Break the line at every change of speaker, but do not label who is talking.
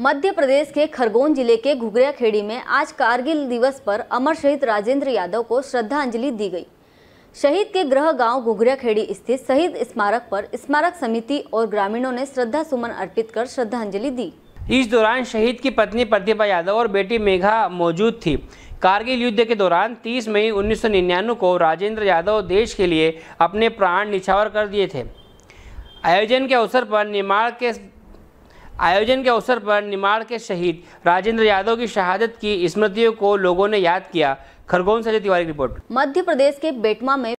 मध्य प्रदेश के खरगोन जिले के घुघरिया खेड़ी में आज कारगिल दिवस पर अमर शहीद राजेंद्र यादव को श्रद्धांजलि दी गई शहीद के ग्रह गांव घुघरिया खेड़ी स्थित शहीद स्मारक पर स्मारक समिति और ग्रामीणों ने श्रद्धा सुमन अर्पित कर श्रद्धांजलि दी
इस दौरान शहीद की पत्नी प्रतिभा यादव और बेटी मेघा मौजूद थी कारगिल युद्ध के दौरान 30 मई 1999 को राजेंद्र यादव देश के लिए अपने प्राण निछावर कर दिए थे आयोजन के अवसर पर निर्माण के आयोजन के अवसर पर निमाड़ के शहीद राजेंद्र यादव की शहादत की स्मृतियों को लोगों ने याद किया खरगोन सजय तिवारी रिपोर्ट
मध्य प्रदेश के बेटमा में